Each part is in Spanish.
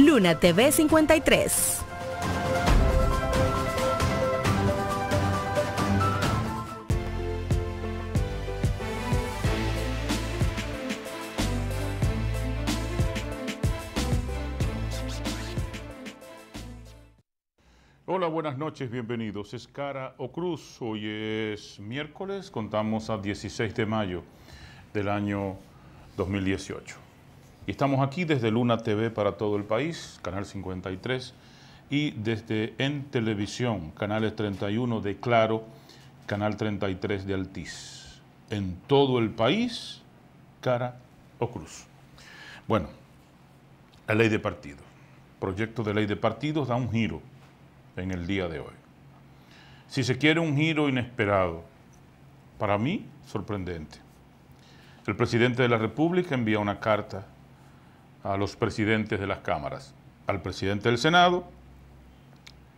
Luna TV 53. Hola, buenas noches, bienvenidos. Es Cara o Cruz. Hoy es miércoles, contamos a 16 de mayo del año 2018. Y estamos aquí desde Luna TV para todo el país, Canal 53, y desde En Televisión, Canales 31 de Claro, Canal 33 de Altiz. En todo el país, cara o cruz. Bueno, la ley de partidos. Proyecto de ley de partidos da un giro en el día de hoy. Si se quiere un giro inesperado, para mí sorprendente. El presidente de la República envía una carta a los presidentes de las cámaras, al presidente del Senado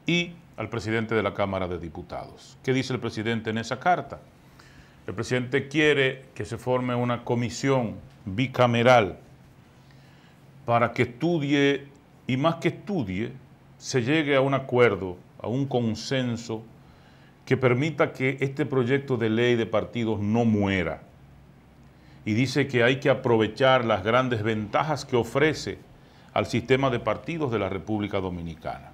y al presidente de la Cámara de Diputados. ¿Qué dice el presidente en esa carta? El presidente quiere que se forme una comisión bicameral para que estudie y más que estudie, se llegue a un acuerdo, a un consenso que permita que este proyecto de ley de partidos no muera y dice que hay que aprovechar las grandes ventajas que ofrece al sistema de partidos de la República Dominicana.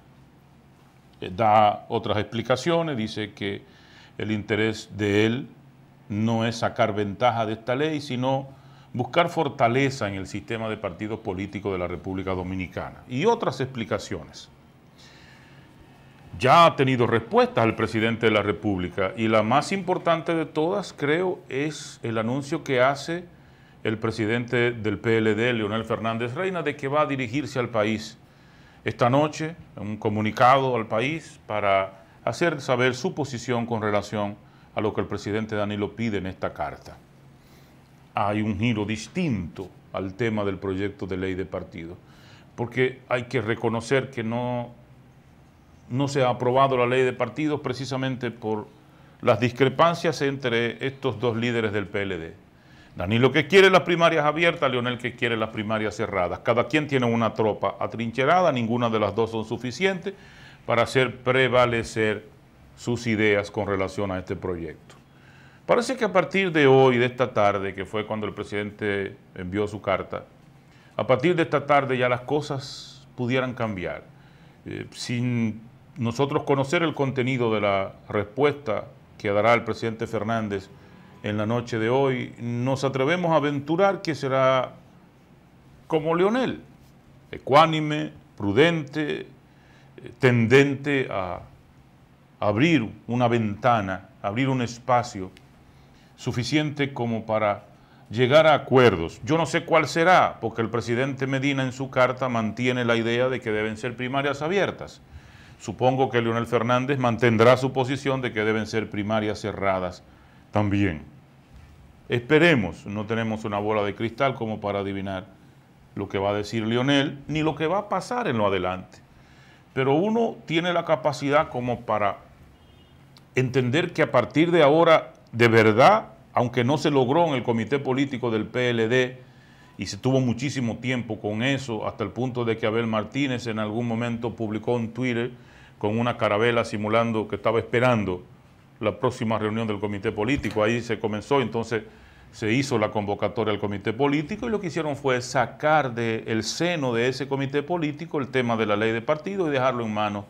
Eh, da otras explicaciones, dice que el interés de él no es sacar ventaja de esta ley, sino buscar fortaleza en el sistema de partidos políticos de la República Dominicana y otras explicaciones ya ha tenido respuestas al presidente de la República y la más importante de todas, creo, es el anuncio que hace el presidente del PLD, Leonel Fernández Reina, de que va a dirigirse al país esta noche, un comunicado al país para hacer saber su posición con relación a lo que el presidente Danilo pide en esta carta. Hay un giro distinto al tema del proyecto de ley de partido, porque hay que reconocer que no no se ha aprobado la ley de partidos precisamente por las discrepancias entre estos dos líderes del PLD. Danilo que quiere las primarias abiertas, Leonel que quiere las primarias cerradas. Cada quien tiene una tropa atrincherada, ninguna de las dos son suficientes para hacer prevalecer sus ideas con relación a este proyecto. Parece que a partir de hoy, de esta tarde, que fue cuando el presidente envió su carta, a partir de esta tarde ya las cosas pudieran cambiar. Eh, sin nosotros conocer el contenido de la respuesta que dará el presidente Fernández en la noche de hoy, nos atrevemos a aventurar que será como Leonel, ecuánime, prudente, eh, tendente a abrir una ventana, abrir un espacio suficiente como para llegar a acuerdos. Yo no sé cuál será, porque el presidente Medina en su carta mantiene la idea de que deben ser primarias abiertas. Supongo que Leonel Fernández mantendrá su posición de que deben ser primarias cerradas también. Esperemos, no tenemos una bola de cristal como para adivinar lo que va a decir Leonel, ni lo que va a pasar en lo adelante. Pero uno tiene la capacidad como para entender que a partir de ahora, de verdad, aunque no se logró en el comité político del PLD, y se tuvo muchísimo tiempo con eso, hasta el punto de que Abel Martínez en algún momento publicó en Twitter con una carabela simulando que estaba esperando la próxima reunión del comité político. Ahí se comenzó, entonces se hizo la convocatoria al comité político y lo que hicieron fue sacar del seno de ese comité político el tema de la ley de partido y dejarlo en manos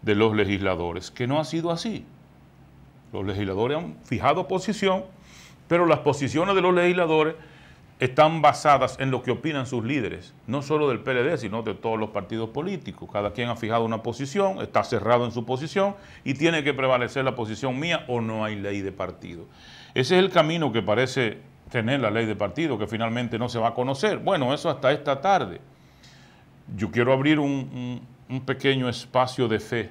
de los legisladores, que no ha sido así. Los legisladores han fijado posición, pero las posiciones de los legisladores están basadas en lo que opinan sus líderes, no solo del PLD, sino de todos los partidos políticos. Cada quien ha fijado una posición, está cerrado en su posición y tiene que prevalecer la posición mía o no hay ley de partido. Ese es el camino que parece tener la ley de partido, que finalmente no se va a conocer. Bueno, eso hasta esta tarde. Yo quiero abrir un, un pequeño espacio de fe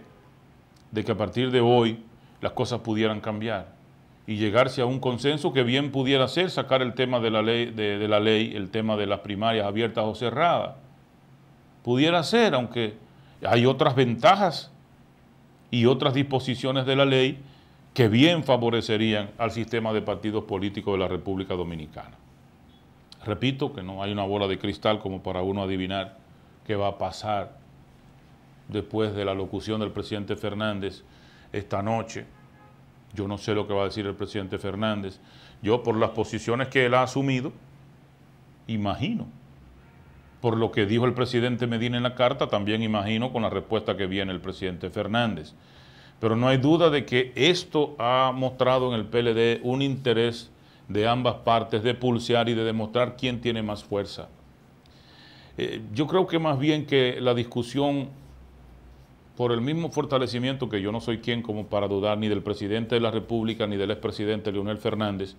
de que a partir de hoy las cosas pudieran cambiar y llegarse a un consenso que bien pudiera ser sacar el tema de la ley, la ley el tema de las primarias abiertas o cerradas. Pudiera ser, aunque hay otras ventajas y otras disposiciones de la ley que bien favorecerían al sistema de partidos políticos de la República Dominicana. Repito que no hay una bola de cristal como para uno adivinar qué va a pasar después de la locución del presidente Fernández esta noche yo no sé lo que va a decir el presidente Fernández. Yo, por las posiciones que él ha asumido, imagino. Por lo que dijo el presidente Medina en la carta, también imagino con la respuesta que viene el presidente Fernández. Pero no hay duda de que esto ha mostrado en el PLD un interés de ambas partes de pulsear y de demostrar quién tiene más fuerza. Eh, yo creo que más bien que la discusión por el mismo fortalecimiento que yo no soy quien como para dudar ni del presidente de la República ni del expresidente Leonel Fernández,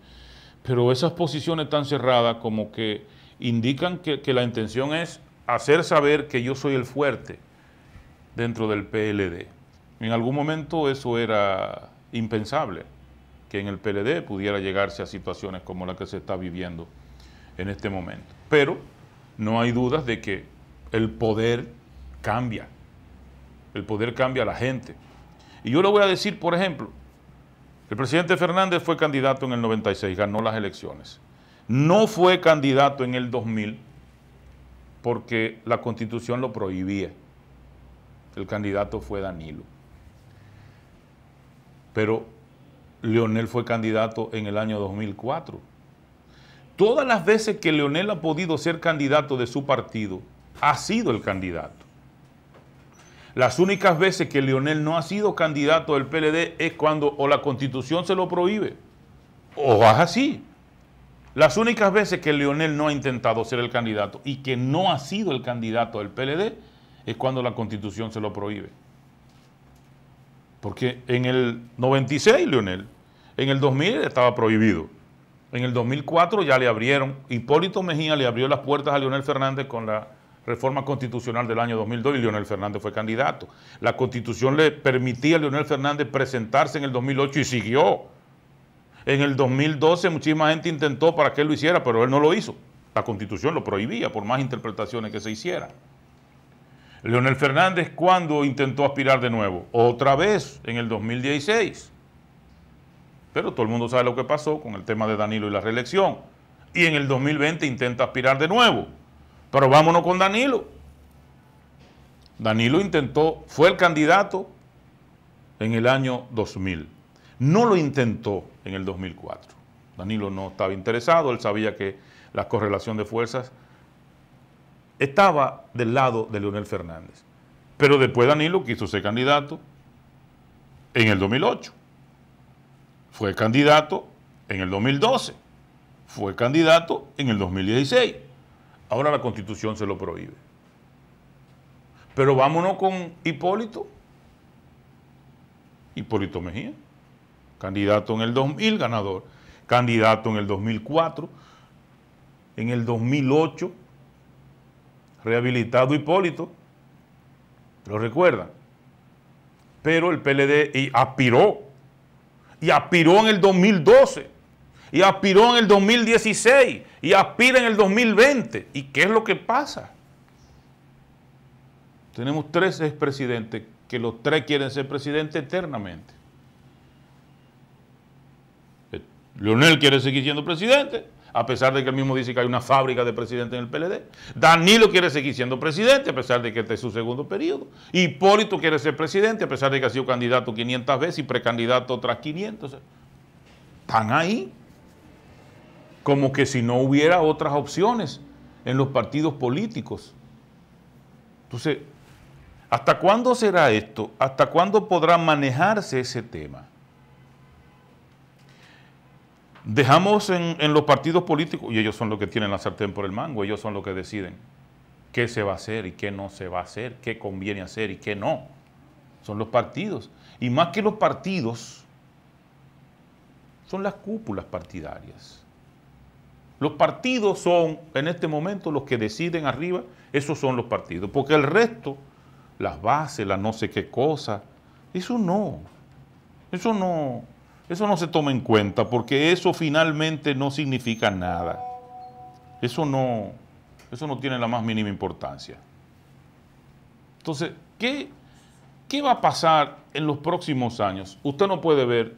pero esas posiciones tan cerradas como que indican que, la intención es hacer saber que yo soy el fuerte dentro del PLD. En algún momento eso era impensable, que en el PLD pudiera llegarse a situaciones como la que se está viviendo en este momento. Pero no hay dudas de que el poder cambia el poder cambia a la gente. Y yo le voy a decir, por ejemplo, el presidente Fernández fue candidato en el 96, ganó las elecciones. No fue candidato en el 2000 porque la constitución lo prohibía. El candidato fue Danilo. Pero Leonel fue candidato en el año 2004. Todas las veces que Leonel ha podido ser candidato de su partido, ha sido el candidato. Las únicas veces que Leonel no ha sido candidato del PLD es cuando o la constitución se lo prohíbe o es así. Las únicas veces que Leonel no ha intentado ser el candidato y que no ha sido el candidato del PLD es cuando la constitución se lo prohíbe. Porque en el 96, Leonel, en el 2000 estaba prohibido. En el 2004 ya le abrieron, Hipólito Mejía le abrió las puertas a Leonel Fernández con la reforma constitucional del año 2002 y Leonel Fernández fue candidato. La constitución le permitía a Leonel Fernández presentarse en el 2008 y siguió. En el 2012 muchísima gente intentó para que él lo hiciera, pero él no lo hizo. La constitución lo prohibía por más interpretaciones que se hicieran. Leonel Fernández, ¿cuándo intentó aspirar de nuevo? Otra vez, en el 2016. Pero todo el mundo sabe lo que pasó con el tema de Danilo y la reelección. Y en el 2020 intenta aspirar de nuevo. Pero vámonos con Danilo. Danilo intentó, fue el candidato en el año 2000. No lo intentó en el 2004. Danilo no estaba interesado, él sabía que la correlación de fuerzas estaba del lado de Leonel Fernández. Pero después Danilo quiso ser candidato en el 2008. Fue candidato en el 2012. Fue candidato en el 2016. Ahora la constitución se lo prohíbe. Pero vámonos con Hipólito. Hipólito Mejía, candidato en el 2000, ganador. Candidato en el 2004, en el 2008, rehabilitado Hipólito. ¿Lo recuerdan? Pero el PLD aspiró. Y aspiró en el 2012. Y aspiró en el 2016 y aspira en el 2020. ¿Y qué es lo que pasa? Tenemos tres expresidentes que los tres quieren ser presidente eternamente. Eh, Leonel quiere seguir siendo presidente, a pesar de que él mismo dice que hay una fábrica de presidentes en el PLD. Danilo quiere seguir siendo presidente, a pesar de que este es su segundo periodo. Hipólito quiere ser presidente, a pesar de que ha sido candidato 500 veces y precandidato otras 500. están ahí como que si no hubiera otras opciones en los partidos políticos. Entonces, ¿hasta cuándo será esto? ¿Hasta cuándo podrá manejarse ese tema? Dejamos en, en los partidos políticos, y ellos son los que tienen la sartén por el mango, ellos son los que deciden qué se va a hacer y qué no se va a hacer, qué conviene hacer y qué no. Son los partidos. Y más que los partidos, son las cúpulas partidarias. Los partidos son, en este momento, los que deciden arriba, esos son los partidos. Porque el resto, las bases, las no sé qué cosas, eso no. Eso no. Eso no se toma en cuenta porque eso finalmente no significa nada. Eso no, eso no tiene la más mínima importancia. Entonces, ¿qué, ¿qué va a pasar en los próximos años? Usted no puede ver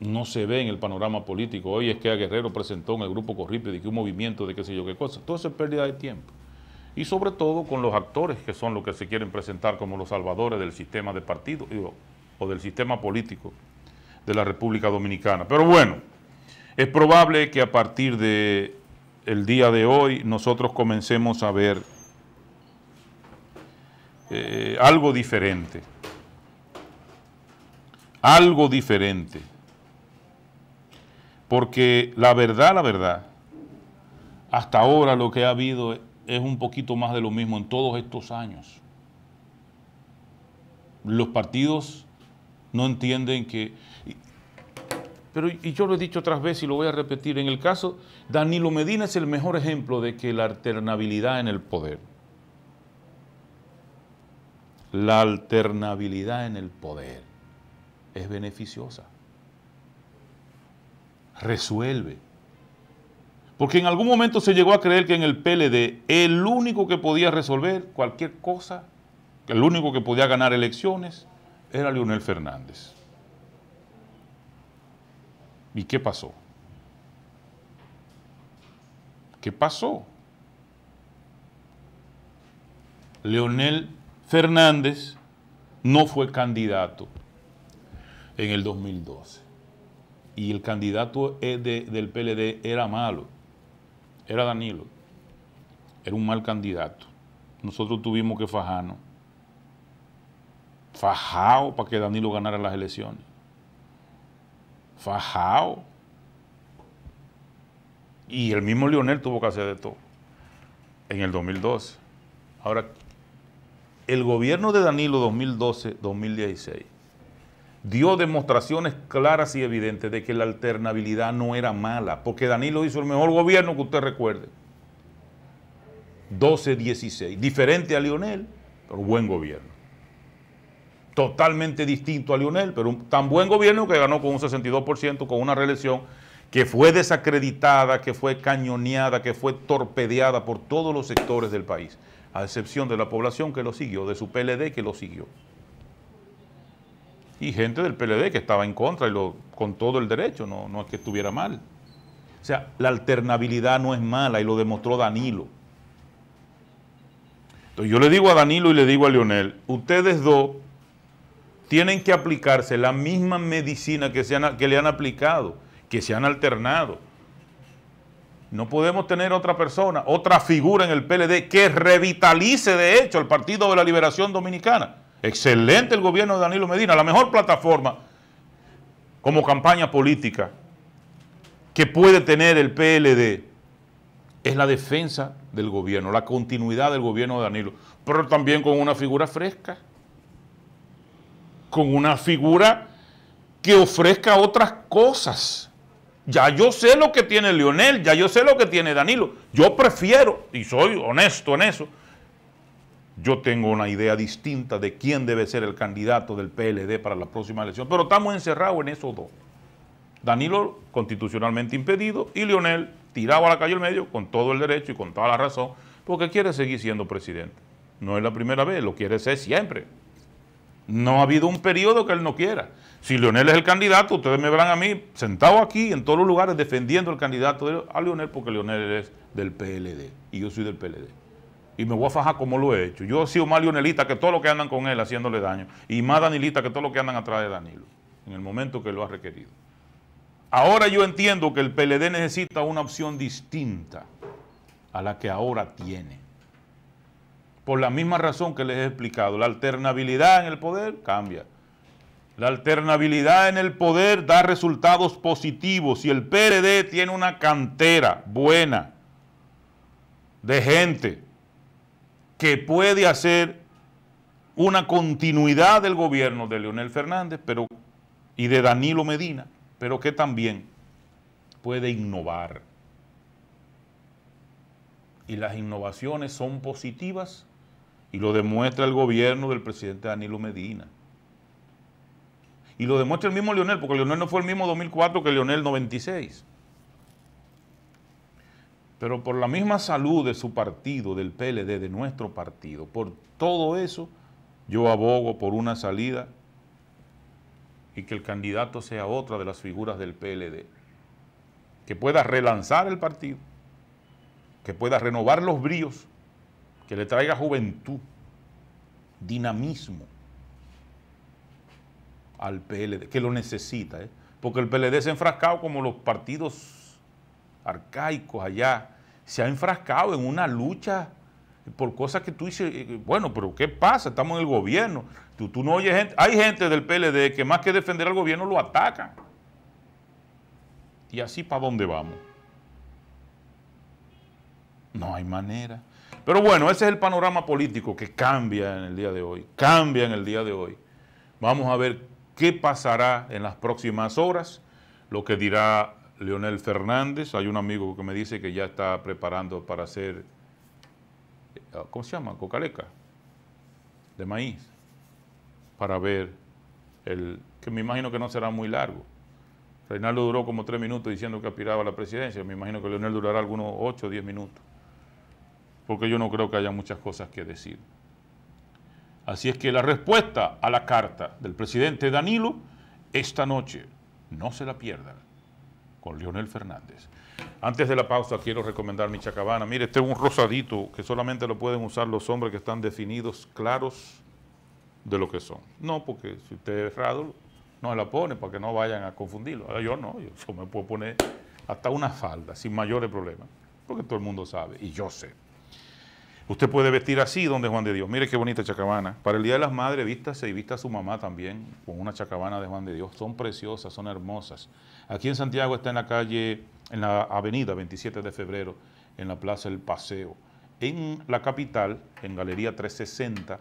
no se ve en el panorama político. Hoy es que a Guerrero presentó en el grupo Corripe de que un movimiento de qué sé yo qué cosa. Todo eso es pérdida de tiempo. Y sobre todo con los actores que son los que se quieren presentar como los salvadores del sistema de partido o del sistema político de la República Dominicana. Pero bueno, es probable que a partir de el día de hoy nosotros comencemos a ver eh, algo diferente. Algo diferente. Porque la verdad, la verdad, hasta ahora lo que ha habido es un poquito más de lo mismo en todos estos años. Los partidos no entienden que... Pero y yo lo he dicho otras veces y lo voy a repetir, en el caso, Danilo Medina es el mejor ejemplo de que la alternabilidad en el poder. La alternabilidad en el poder es beneficiosa resuelve. Porque en algún momento se llegó a creer que en el PLD el único que podía resolver cualquier cosa, el único que podía ganar elecciones, era Leonel Fernández. ¿Y qué pasó? ¿Qué pasó? Leonel Fernández no fue candidato en el 2012 y el candidato eh, de, del PLD era malo, era Danilo, era un mal candidato. Nosotros tuvimos que fajarnos, fajao para que Danilo ganara las elecciones, fajao. Y el mismo Lionel tuvo que hacer de todo en el 2012. Ahora, el gobierno de Danilo 2012-2016 dio demostraciones claras y evidentes de que la alternabilidad no era mala, porque Danilo hizo el mejor gobierno que usted recuerde. 12-16, diferente a Lionel, pero buen gobierno. Totalmente distinto a Lionel, pero un tan buen gobierno que ganó con un 62%, con una reelección que fue desacreditada, que fue cañoneada, que fue torpedeada por todos los sectores del país, a excepción de la población que lo siguió, de su PLD que lo siguió y gente del PLD que estaba en contra y lo, con todo el derecho, no, es que estuviera mal. O sea, la alternabilidad no es mala y lo demostró Danilo. Entonces yo le digo a Danilo y le digo a Leonel, ustedes dos tienen que aplicarse la misma medicina que, se que le han aplicado, que se han alternado. No podemos tener otra persona, otra figura en el PLD que revitalice de hecho el Partido de la Liberación Dominicana. Excelente el gobierno de Danilo Medina, la mejor plataforma como campaña política que puede tener el PLD es la defensa del gobierno, la continuidad del gobierno de Danilo, pero también con una figura fresca, con una figura que ofrezca otras cosas. Ya yo sé lo que tiene Leonel, ya yo sé lo que tiene Danilo. Yo prefiero, y soy honesto en eso, yo tengo una idea distinta de quién debe ser el candidato del PLD para la próxima elección, pero estamos encerrados en esos dos. Danilo constitucionalmente impedido y Lionel tirado a la calle del medio con todo el derecho y con toda la razón, porque quiere seguir siendo presidente. No es la primera vez, lo quiere ser siempre. No ha habido un periodo que él no quiera. Si Leonel es el candidato, ustedes me verán a mí sentado aquí en todos los lugares defendiendo el candidato a Leonel porque Leonel es del PLD y yo soy del PLD y me voy a fajar como lo he hecho. Yo sido más Lionelita que todos los que andan con él haciéndole daño y más Danilita que todos los que andan atrás de Danilo en el momento que lo ha requerido. Ahora yo entiendo que el PLD necesita una opción distinta a la que ahora tiene. Por la misma razón que les he explicado, la alternabilidad en el poder cambia. La alternabilidad en el poder da resultados positivos y el PLD tiene una cantera buena de gente que puede hacer una continuidad del gobierno de Leonel Fernández pero, y de Danilo Medina, pero que también puede innovar. Y las innovaciones son positivas y lo demuestra el gobierno del presidente Danilo Medina. Y lo demuestra el mismo Leonel, porque Leonel no fue el mismo 2004 que Leonel 96. Pero por la misma salud de su partido, del PLD, de nuestro partido, por todo eso, yo abogo por una salida y que el candidato sea otra de las figuras del PLD, que pueda relanzar el partido, que pueda renovar los bríos, que le traiga juventud, dinamismo al PLD, que lo necesita, ¿eh? porque el PLD se ha enfrascado como los partidos arcaicos allá, se ha enfrascado en una lucha por cosas que tú dices, eh, eh, bueno, pero ¿qué pasa? Estamos en el gobierno. Tú, tú no oyes gente, hay gente del PLD que más que defender al gobierno lo ataca ¿Y así para dónde vamos? No hay manera. Pero bueno, ese es el panorama político que cambia en el día de hoy. Cambia en el día de hoy. Vamos a ver qué pasará en las próximas horas, lo que dirá Leonel Fernández, hay un amigo que me dice que ya está preparando para hacer, eh, ¿cómo se llama? Cocaleca, de maíz, para ver el, que me imagino que no será muy largo. Reinaldo duró como tres minutos diciendo que aspiraba a la presidencia, me imagino que Leonel durará algunos ocho o diez minutos, porque yo no creo que haya muchas cosas que decir. Así es que la respuesta a la carta del presidente Danilo esta noche, no se la pierdan. Leonel Fernández. Antes de la pausa quiero recomendar mi chacabana. Mire, este es un rosadito que solamente lo pueden usar los hombres que están definidos, claros de lo que son. No, porque si usted es errado, no se la pone para que no vayan a confundirlo. Ahora yo no, yo me puedo poner hasta una falda sin mayores problemas, porque todo el mundo sabe y yo sé. Usted puede vestir así, donde Juan de Dios. Mire qué bonita chacabana. Para el Día de las Madres, vístase y vista a su mamá también con una chacabana de Juan de Dios. Son preciosas, son hermosas. Aquí en Santiago está en la calle, en la avenida 27 de febrero, en la Plaza El Paseo. En la capital, en Galería 360,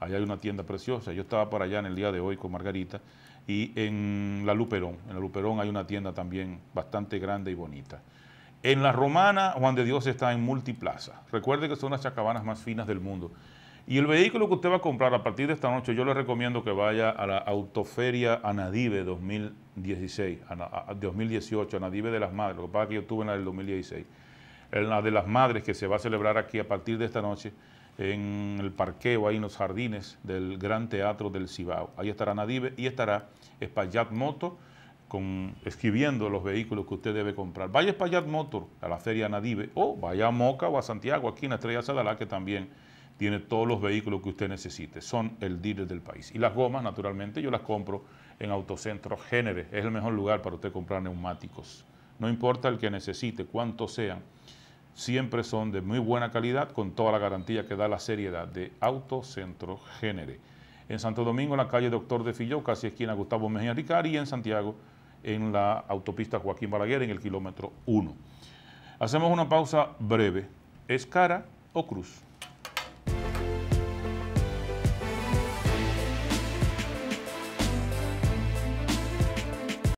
allá hay una tienda preciosa. Yo estaba para allá en el día de hoy con Margarita. Y en la Luperón, en la Luperón hay una tienda también bastante grande y bonita. En la romana, Juan de Dios está en multiplaza. Recuerde que son las chacabanas más finas del mundo. Y el vehículo que usted va a comprar a partir de esta noche, yo le recomiendo que vaya a la Autoferia Anadive 2016, 2018, Anadive de las Madres, lo que pasa que yo tuve en la del 2016, en la de las Madres que se va a celebrar aquí a partir de esta noche en el parqueo, ahí en los jardines del Gran Teatro del Cibao. Ahí estará Anadive y estará Espaillat Moto, escribiendo los vehículos que usted debe comprar. Vaya a Espaillat Motor, a la feria Nadive, o vaya a Moca o a Santiago, aquí en Estrella Sadalá, que también tiene todos los vehículos que usted necesite. Son el dealer del país. Y las gomas, naturalmente, yo las compro en Autocentro Génere. Es el mejor lugar para usted comprar neumáticos. No importa el que necesite, cuántos sean, siempre son de muy buena calidad con toda la garantía que da la seriedad de Autocentro Génere. En Santo Domingo, en la calle Doctor de Filló, casi esquina Gustavo Mejía Ricari, y en Santiago, en la autopista Joaquín Balaguer en el kilómetro 1. Hacemos una pausa breve. ¿Es cara o cruz?